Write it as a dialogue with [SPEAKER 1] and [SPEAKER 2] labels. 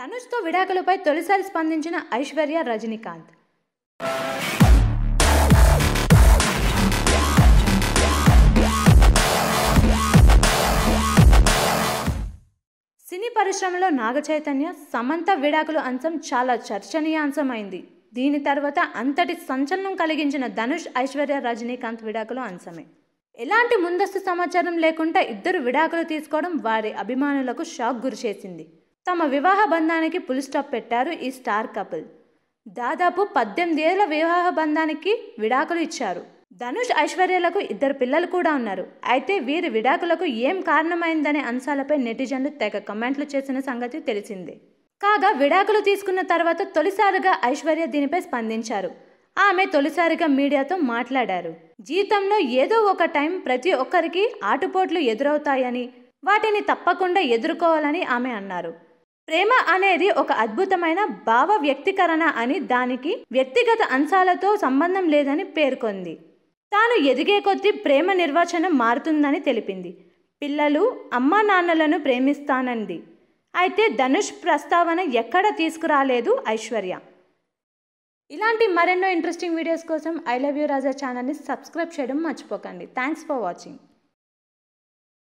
[SPEAKER 1] తనుష్తో విడాకులపై తొలిసారి స్పందించిన ఐశ్వర్య రజనీకాంత్ సినీ పరిశ్రమలో నాగచైతన్య సమంత విడాకుల అంశం చాలా చర్చనీయాంశమైంది దీని తర్వాత అంతటి సంచలనం కలిగించిన ధనుష్ ఐశ్వర్య రజనీకాంత్ విడాకుల అంశమే ఎలాంటి ముందస్తు సమాచారం లేకుండా ఇద్దరు విడాకులు తీసుకోవడం వారి అభిమానులకు షాక్ గురిచేసింది తమ వివాహ బంధానికి ఫుల్ స్టాప్ పెట్టారు ఈ స్టార్ కపుల్ దాదాపు పద్దెనిమిది ఏళ్ల వివాహ బంధానికి విడాకులు ఇచ్చారు ధనుష్ ఐశ్వర్యలకు ఇద్దరు పిల్లలు కూడా ఉన్నారు అయితే వీరి విడాకులకు ఏం కారణమైందనే అంశాలపై నెటిజన్లు తెగ కమెంట్లు చేసిన సంగతి తెలిసిందే కాగా విడాకులు తీసుకున్న తర్వాత తొలిసారిగా ఐశ్వర్య దీనిపై స్పందించారు ఆమె తొలిసారిగా మీడియాతో మాట్లాడారు జీవితంలో ఏదో ఒక టైం ప్రతి ఒక్కరికి ఆటుపోట్లు ఎదురవుతాయని వాటిని తప్పకుండా ఎదుర్కోవాలని ఆమె అన్నారు ప్రేమ అనేది ఒక అద్భుతమైన భావ వ్యక్తీకరణ అని దానికి వ్యక్తిగత అంశాలతో సంబంధం లేదని పేర్కొంది తాను ఎదిగే కొద్దీ ప్రేమ నిర్వచనం మారుతుందని తెలిపింది పిల్లలు అమ్మా నాన్నలను ప్రేమిస్తానంది అయితే ధనుష్ ప్రస్తావన ఎక్కడ తీసుకురాలేదు ఐశ్వర్య ఇలాంటి మరెన్నో ఇంట్రెస్టింగ్ వీడియోస్ కోసం ఐ లవ్ యూ రాజా ఛానల్ని సబ్స్క్రైబ్ చేయడం మర్చిపోకండి థ్యాంక్స్ ఫర్ వాచింగ్